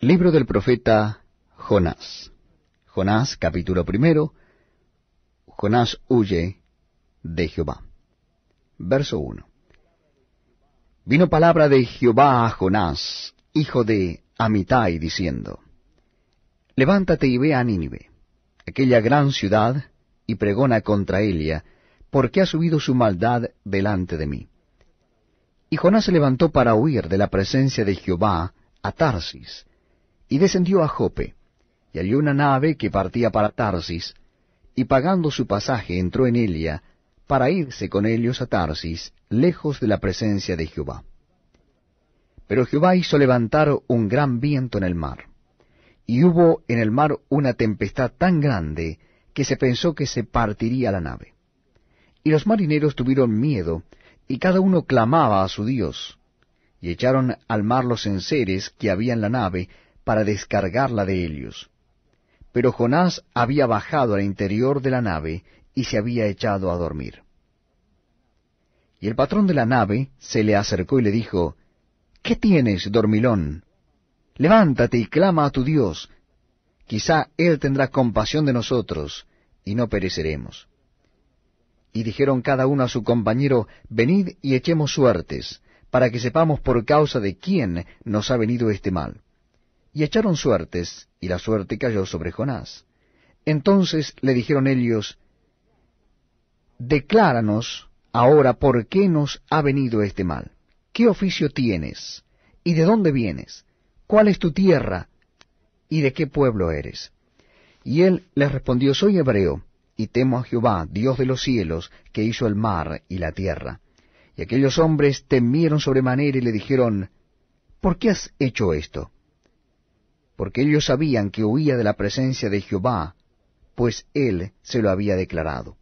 Libro del profeta Jonás. Jonás capítulo primero. Jonás huye de Jehová. Verso 1. Vino palabra de Jehová a Jonás, hijo de Amitai, diciendo, Levántate y ve a Nínive, aquella gran ciudad, y pregona contra ella, porque ha subido su maldad delante de mí. Y Jonás se levantó para huir de la presencia de Jehová a Tarsis, y descendió a Jope, y halló una nave que partía para Tarsis, y pagando su pasaje entró en ella, para irse con ellos a Tarsis, lejos de la presencia de Jehová. Pero Jehová hizo levantar un gran viento en el mar, y hubo en el mar una tempestad tan grande que se pensó que se partiría la nave. Y los marineros tuvieron miedo, y cada uno clamaba a su Dios, y echaron al mar los enseres que había en la nave, para descargarla de ellos. Pero Jonás había bajado al interior de la nave y se había echado a dormir. Y el patrón de la nave se le acercó y le dijo, ¿Qué tienes, dormilón? Levántate y clama a tu Dios. Quizá Él tendrá compasión de nosotros, y no pereceremos. Y dijeron cada uno a su compañero, Venid y echemos suertes, para que sepamos por causa de quién nos ha venido este mal. Y echaron suertes, y la suerte cayó sobre Jonás. Entonces le dijeron ellos, Decláranos ahora por qué nos ha venido este mal. ¿Qué oficio tienes? ¿Y de dónde vienes? ¿Cuál es tu tierra? ¿Y de qué pueblo eres? Y él les respondió, Soy hebreo, y temo a Jehová, Dios de los cielos, que hizo el mar y la tierra. Y aquellos hombres temieron sobremanera y le dijeron, ¿Por qué has hecho esto? porque ellos sabían que huía de la presencia de Jehová, pues él se lo había declarado.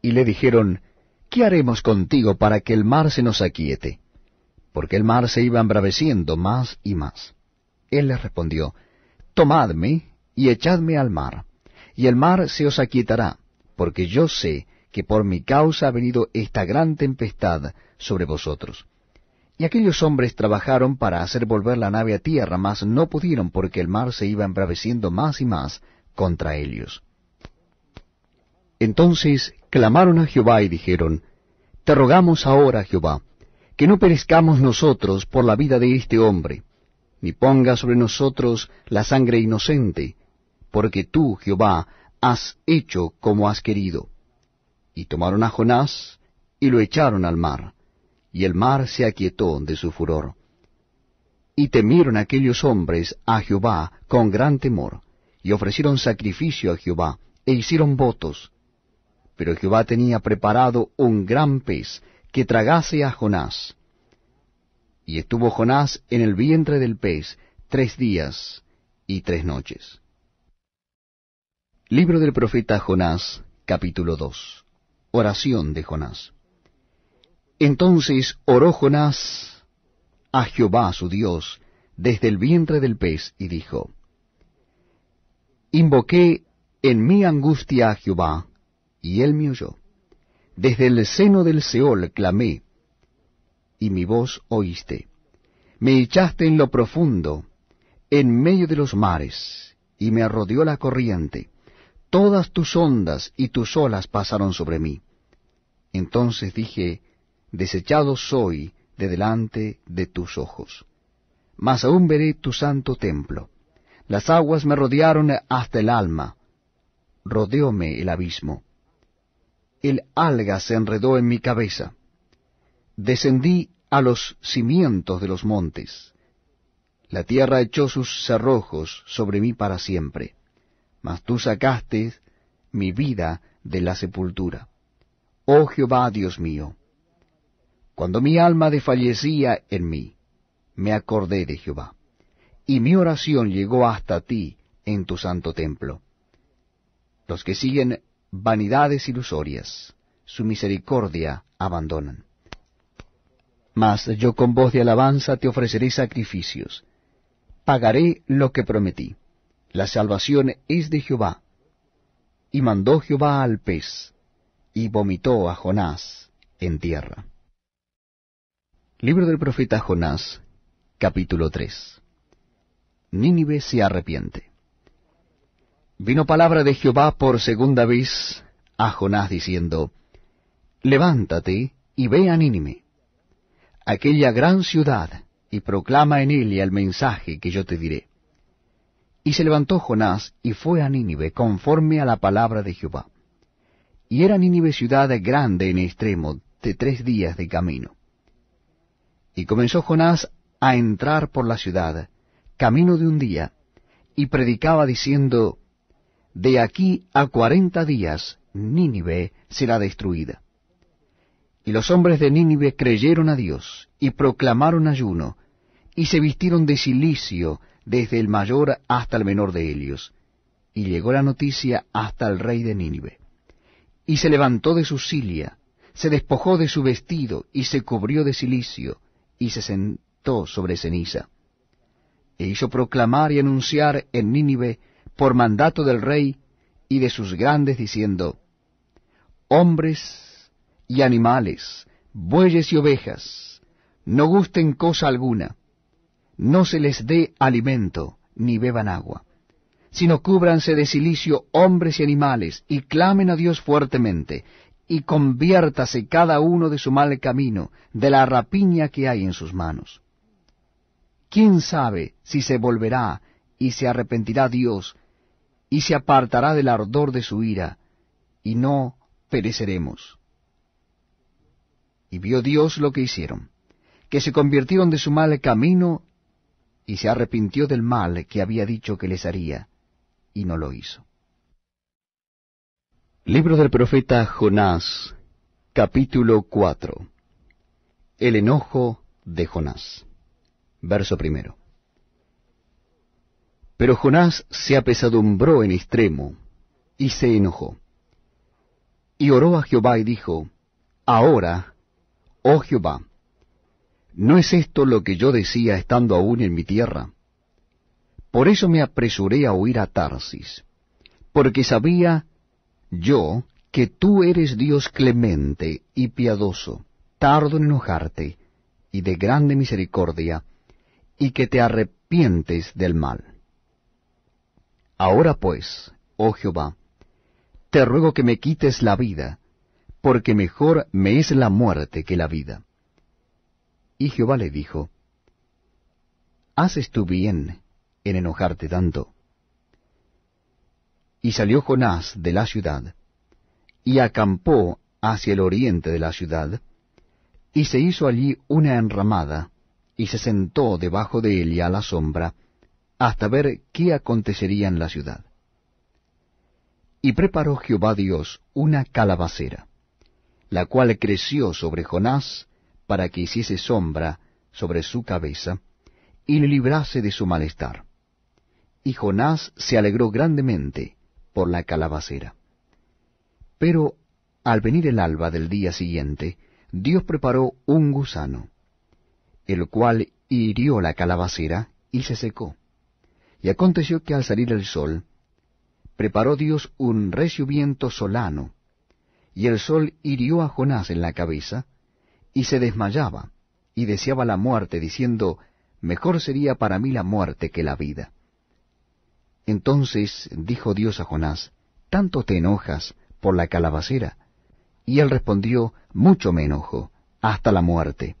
Y le dijeron, ¿Qué haremos contigo para que el mar se nos aquiete? Porque el mar se iba embraveciendo más y más. Él les respondió, Tomadme y echadme al mar, y el mar se os aquietará, porque yo sé que por mi causa ha venido esta gran tempestad sobre vosotros. Y aquellos hombres trabajaron para hacer volver la nave a tierra, mas no pudieron porque el mar se iba embraveciendo más y más contra ellos. Entonces clamaron a Jehová y dijeron, Te rogamos ahora, Jehová, que no perezcamos nosotros por la vida de este hombre, ni ponga sobre nosotros la sangre inocente, porque tú, Jehová, has hecho como has querido. Y tomaron a Jonás y lo echaron al mar y el mar se aquietó de su furor. Y temieron aquellos hombres a Jehová con gran temor, y ofrecieron sacrificio a Jehová, e hicieron votos. Pero Jehová tenía preparado un gran pez que tragase a Jonás. Y estuvo Jonás en el vientre del pez tres días y tres noches. Libro del profeta Jonás, capítulo 2. Oración de Jonás. Entonces oró Jonás a Jehová su Dios desde el vientre del pez y dijo, Invoqué en mi angustia a Jehová, y él me oyó. Desde el seno del Seol clamé, y mi voz oíste. Me echaste en lo profundo, en medio de los mares, y me arrodió la corriente. Todas tus ondas y tus olas pasaron sobre mí. Entonces dije, desechado soy de delante de tus ojos. Mas aún veré tu santo templo. Las aguas me rodearon hasta el alma. Rodeóme el abismo. El alga se enredó en mi cabeza. Descendí a los cimientos de los montes. La tierra echó sus cerrojos sobre mí para siempre. Mas tú sacaste mi vida de la sepultura. Oh Jehová, Dios mío cuando mi alma desfallecía en mí, me acordé de Jehová, y mi oración llegó hasta ti en tu santo templo. Los que siguen vanidades ilusorias, su misericordia abandonan. Mas yo con voz de alabanza te ofreceré sacrificios, pagaré lo que prometí. La salvación es de Jehová. Y mandó Jehová al pez, y vomitó a Jonás en tierra. Libro del profeta Jonás, capítulo 3. Nínive se arrepiente. Vino palabra de Jehová por segunda vez a Jonás diciendo, Levántate y ve a Nínive, aquella gran ciudad, y proclama en ella el mensaje que yo te diré. Y se levantó Jonás y fue a Nínive conforme a la palabra de Jehová. Y era Nínive ciudad grande en extremo, de tres días de camino y comenzó Jonás a entrar por la ciudad, camino de un día, y predicaba diciendo, De aquí a cuarenta días Nínive será destruida. Y los hombres de Nínive creyeron a Dios, y proclamaron ayuno, y se vistieron de silicio desde el mayor hasta el menor de ellos. Y llegó la noticia hasta el rey de Nínive. Y se levantó de su cilia, se despojó de su vestido, y se cubrió de silicio, y se sentó sobre ceniza. E hizo proclamar y anunciar en Nínive por mandato del rey y de sus grandes, diciendo, Hombres y animales, bueyes y ovejas, no gusten cosa alguna, no se les dé alimento, ni beban agua, sino cúbranse de silicio hombres y animales, y clamen a Dios fuertemente, y conviértase cada uno de su mal camino, de la rapiña que hay en sus manos. ¿Quién sabe si se volverá y se arrepentirá Dios y se apartará del ardor de su ira, y no pereceremos? Y vio Dios lo que hicieron, que se convirtieron de su mal camino y se arrepintió del mal que había dicho que les haría, y no lo hizo. Libro del profeta Jonás, capítulo 4 El enojo de Jonás. Verso primero. Pero Jonás se apesadumbró en extremo, y se enojó. Y oró a Jehová y dijo, Ahora, oh Jehová, ¿no es esto lo que yo decía estando aún en mi tierra? Por eso me apresuré a huir a Tarsis, porque sabía yo, que tú eres Dios clemente y piadoso, tardo en enojarte, y de grande misericordia, y que te arrepientes del mal. Ahora pues, oh Jehová, te ruego que me quites la vida, porque mejor me es la muerte que la vida. Y Jehová le dijo, ¿Haces tú bien en enojarte tanto? Y salió Jonás de la ciudad, y acampó hacia el oriente de la ciudad, y se hizo allí una enramada, y se sentó debajo de ella a la sombra, hasta ver qué acontecería en la ciudad. Y preparó Jehová Dios una calabacera, la cual creció sobre Jonás para que hiciese sombra sobre su cabeza, y le librase de su malestar. Y Jonás se alegró grandemente, por la calabacera. Pero al venir el alba del día siguiente, Dios preparó un gusano, el cual hirió la calabacera y se secó. Y aconteció que al salir el sol, preparó Dios un recio viento solano, y el sol hirió a Jonás en la cabeza, y se desmayaba, y deseaba la muerte, diciendo, Mejor sería para mí la muerte que la vida. Entonces dijo Dios a Jonás, ¿tanto te enojas por la calabacera? Y él respondió, mucho me enojo, hasta la muerte.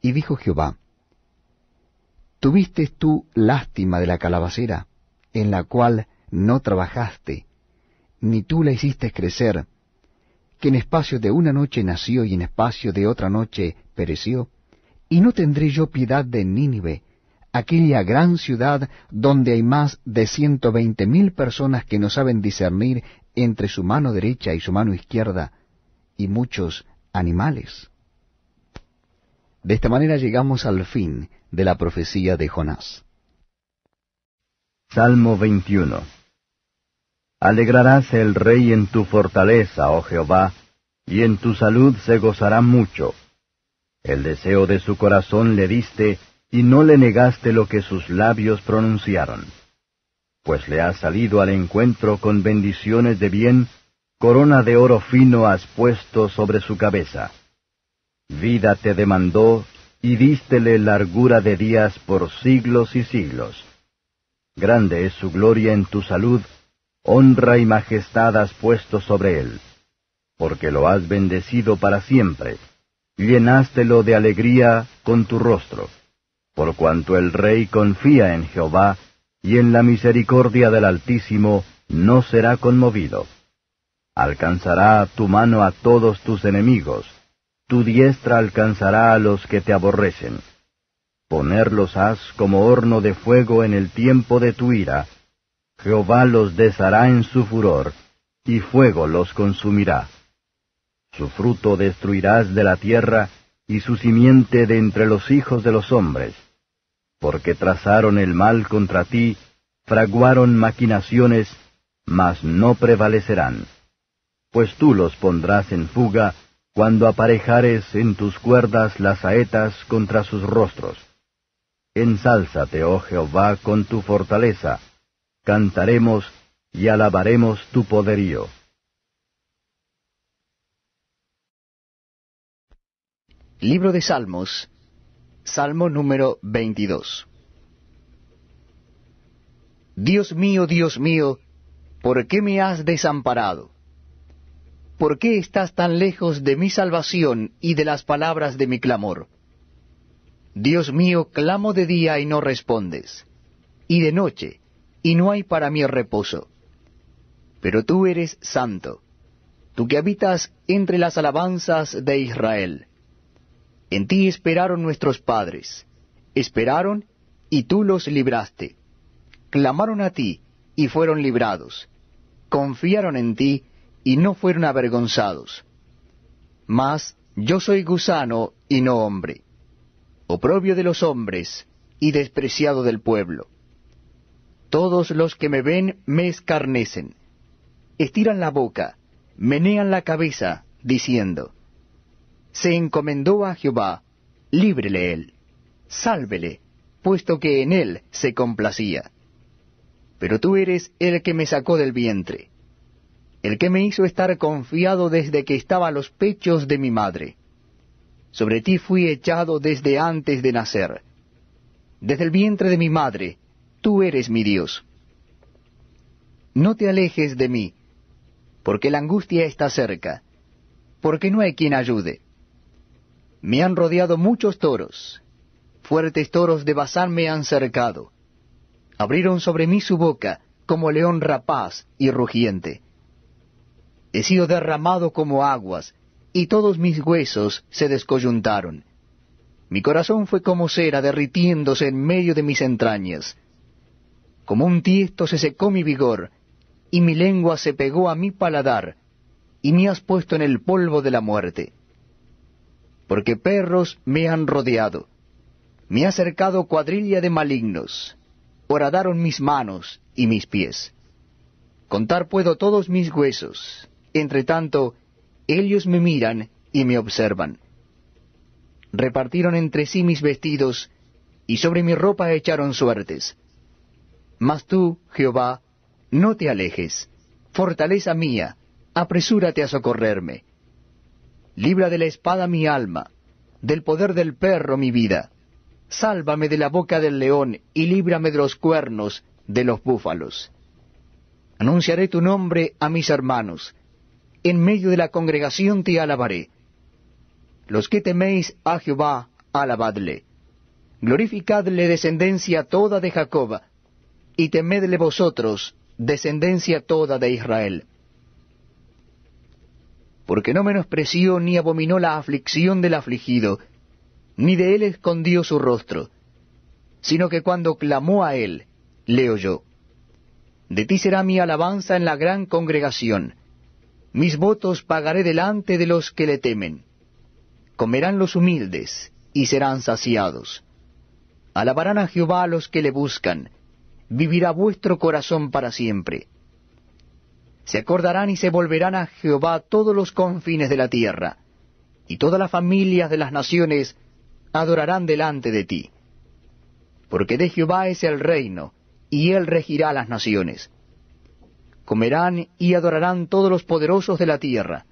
Y dijo Jehová, ¿tuviste tú lástima de la calabacera, en la cual no trabajaste, ni tú la hiciste crecer, que en espacio de una noche nació y en espacio de otra noche pereció? Y no tendré yo piedad de Nínive, aquella gran ciudad donde hay más de ciento veinte mil personas que no saben discernir entre su mano derecha y su mano izquierda, y muchos animales. De esta manera llegamos al fin de la profecía de Jonás. Salmo 21 Alegrarás el rey en tu fortaleza, oh Jehová, y en tu salud se gozará mucho. El deseo de su corazón le diste, y no le negaste lo que sus labios pronunciaron. Pues le has salido al encuentro con bendiciones de bien, corona de oro fino has puesto sobre su cabeza. Vida te demandó, y dístele largura de días por siglos y siglos. Grande es su gloria en tu salud, honra y majestad has puesto sobre él, porque lo has bendecido para siempre, llenástelo de alegría con tu rostro por cuanto el rey confía en Jehová, y en la misericordia del Altísimo no será conmovido. Alcanzará tu mano a todos tus enemigos, tu diestra alcanzará a los que te aborrecen. Ponerlos has como horno de fuego en el tiempo de tu ira, Jehová los deshará en su furor, y fuego los consumirá. Su fruto destruirás de la tierra, y su simiente de entre los hijos de los hombres porque trazaron el mal contra ti, fraguaron maquinaciones, mas no prevalecerán. Pues tú los pondrás en fuga cuando aparejares en tus cuerdas las saetas contra sus rostros. Ensálzate, oh Jehová, con tu fortaleza, cantaremos y alabaremos tu poderío. Libro de Salmos Salmo número 22. Dios mío, Dios mío, ¿por qué me has desamparado? ¿Por qué estás tan lejos de mi salvación y de las palabras de mi clamor? Dios mío, clamo de día y no respondes, y de noche, y no hay para mí reposo. Pero tú eres santo, tú que habitas entre las alabanzas de Israel. En ti esperaron nuestros padres, esperaron y tú los libraste. Clamaron a ti y fueron librados. Confiaron en ti y no fueron avergonzados. Mas yo soy gusano y no hombre, oprobio de los hombres y despreciado del pueblo. Todos los que me ven me escarnecen, estiran la boca, menean la cabeza, diciendo, se encomendó a Jehová, líbrele él, sálvele, puesto que en él se complacía. Pero tú eres el que me sacó del vientre, el que me hizo estar confiado desde que estaba a los pechos de mi madre. Sobre ti fui echado desde antes de nacer. Desde el vientre de mi madre, tú eres mi Dios. No te alejes de mí, porque la angustia está cerca, porque no hay quien ayude. Me han rodeado muchos toros, fuertes toros de basán me han cercado. Abrieron sobre mí su boca, como león rapaz y rugiente. He sido derramado como aguas, y todos mis huesos se descoyuntaron. Mi corazón fue como cera derritiéndose en medio de mis entrañas. Como un tiesto se secó mi vigor, y mi lengua se pegó a mi paladar, y me has puesto en el polvo de la muerte porque perros me han rodeado. Me ha cercado cuadrilla de malignos. Horadaron mis manos y mis pies. Contar puedo todos mis huesos. Entre tanto, ellos me miran y me observan. Repartieron entre sí mis vestidos, y sobre mi ropa echaron suertes. Mas tú, Jehová, no te alejes, fortaleza mía, apresúrate a socorrerme. Libra de la espada mi alma, del poder del perro mi vida. Sálvame de la boca del león y líbrame de los cuernos de los búfalos. Anunciaré tu nombre a mis hermanos. En medio de la congregación te alabaré. Los que teméis a Jehová, alabadle. Glorificadle descendencia toda de Jacob, y temedle vosotros, descendencia toda de Israel porque no menospreció ni abominó la aflicción del afligido, ni de él escondió su rostro, sino que cuando clamó a él, le oyó. De ti será mi alabanza en la gran congregación. Mis votos pagaré delante de los que le temen. Comerán los humildes y serán saciados. Alabarán a Jehová a los que le buscan. Vivirá vuestro corazón para siempre se acordarán y se volverán a Jehová todos los confines de la tierra, y todas las familias de las naciones adorarán delante de ti. Porque de Jehová es el reino, y él regirá las naciones. Comerán y adorarán todos los poderosos de la tierra,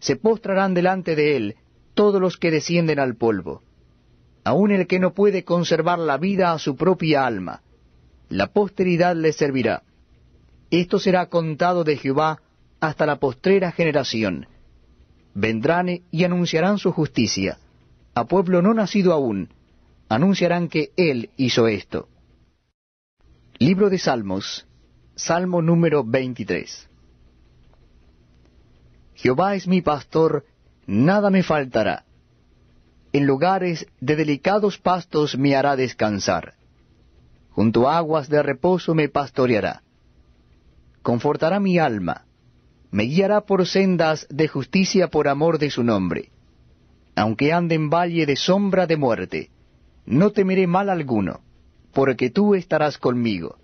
se postrarán delante de él todos los que descienden al polvo, aun el que no puede conservar la vida a su propia alma, la posteridad le servirá esto será contado de Jehová hasta la postrera generación. Vendrán y anunciarán su justicia. A pueblo no nacido aún, anunciarán que Él hizo esto. Libro de Salmos, Salmo número 23. Jehová es mi pastor, nada me faltará. En lugares de delicados pastos me hará descansar. Junto a aguas de reposo me pastoreará confortará mi alma, me guiará por sendas de justicia por amor de su nombre. Aunque ande en valle de sombra de muerte, no temeré mal alguno, porque tú estarás conmigo.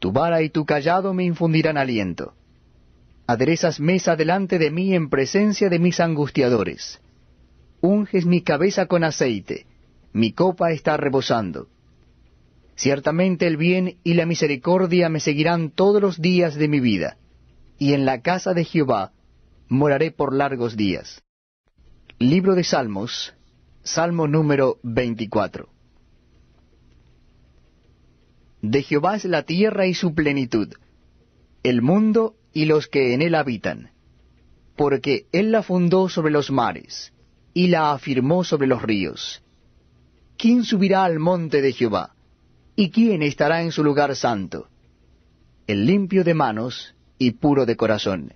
Tu vara y tu callado me infundirán aliento. Aderezas mesa delante de mí en presencia de mis angustiadores. Unges mi cabeza con aceite, mi copa está rebosando Ciertamente el bien y la misericordia me seguirán todos los días de mi vida, y en la casa de Jehová moraré por largos días. Libro de Salmos, Salmo número 24. De Jehová es la tierra y su plenitud, el mundo y los que en él habitan, porque él la fundó sobre los mares, y la afirmó sobre los ríos. ¿Quién subirá al monte de Jehová? ¿Y quién estará en su lugar santo? El limpio de manos y puro de corazón,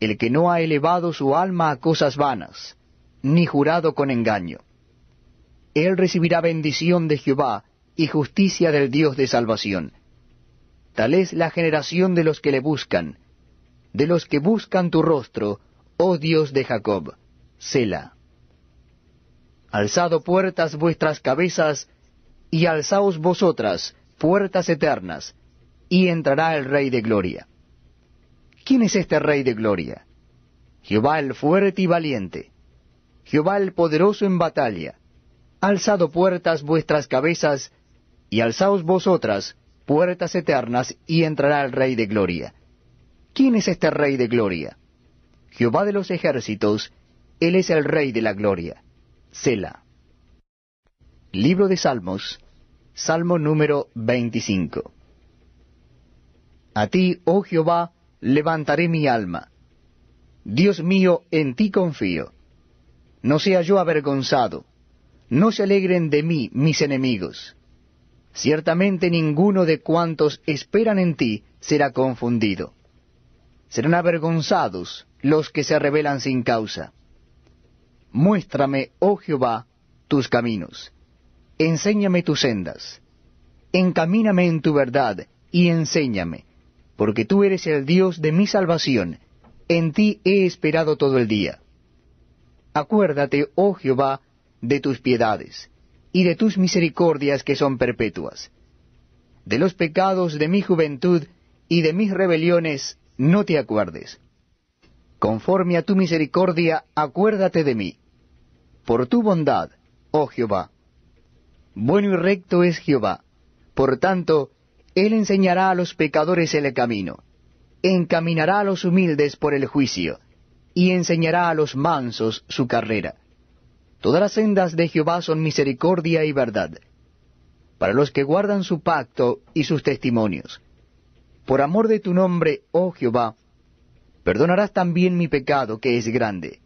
el que no ha elevado su alma a cosas vanas, ni jurado con engaño. Él recibirá bendición de Jehová y justicia del Dios de salvación. Tal es la generación de los que le buscan, de los que buscan tu rostro, oh Dios de Jacob. Sela. Alzado puertas vuestras cabezas, y alzaos vosotras, puertas eternas, y entrará el Rey de Gloria. ¿Quién es este Rey de Gloria? Jehová el fuerte y valiente, Jehová el poderoso en batalla. Alzado puertas vuestras cabezas, y alzaos vosotras, puertas eternas, y entrará el Rey de Gloria. ¿Quién es este Rey de Gloria? Jehová de los ejércitos, Él es el Rey de la Gloria. Selah. Libro de Salmos, Salmo número 25. A ti, oh Jehová, levantaré mi alma. Dios mío, en ti confío. No sea yo avergonzado. No se alegren de mí mis enemigos. Ciertamente ninguno de cuantos esperan en ti será confundido. Serán avergonzados los que se rebelan sin causa. Muéstrame, oh Jehová, tus caminos enséñame tus sendas, encamíname en tu verdad, y enséñame, porque tú eres el Dios de mi salvación, en ti he esperado todo el día. Acuérdate, oh Jehová, de tus piedades, y de tus misericordias que son perpetuas. De los pecados de mi juventud y de mis rebeliones no te acuerdes. Conforme a tu misericordia, acuérdate de mí. Por tu bondad, oh Jehová, bueno y recto es Jehová. Por tanto, Él enseñará a los pecadores el camino, encaminará a los humildes por el juicio, y enseñará a los mansos su carrera. Todas las sendas de Jehová son misericordia y verdad, para los que guardan su pacto y sus testimonios. Por amor de tu nombre, oh Jehová, perdonarás también mi pecado, que es grande.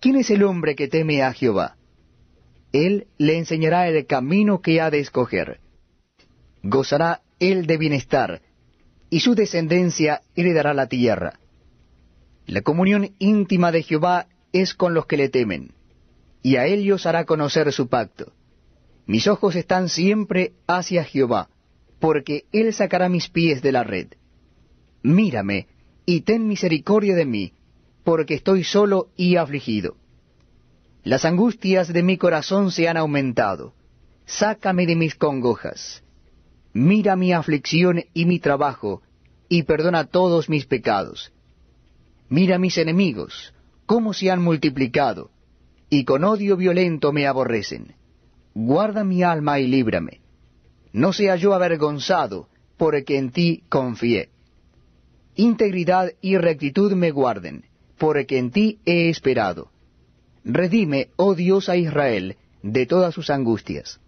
¿Quién es el hombre que teme a Jehová? Él le enseñará el camino que ha de escoger. Gozará él de bienestar, y su descendencia heredará la tierra. La comunión íntima de Jehová es con los que le temen, y a ellos hará conocer su pacto. Mis ojos están siempre hacia Jehová, porque él sacará mis pies de la red. Mírame, y ten misericordia de mí, porque estoy solo y afligido. Las angustias de mi corazón se han aumentado. Sácame de mis congojas. Mira mi aflicción y mi trabajo, y perdona todos mis pecados. Mira mis enemigos, cómo se han multiplicado, y con odio violento me aborrecen. Guarda mi alma y líbrame. No sea yo avergonzado, porque en ti confié. Integridad y rectitud me guarden, porque en ti he esperado. Redime, oh Dios, a Israel de todas sus angustias.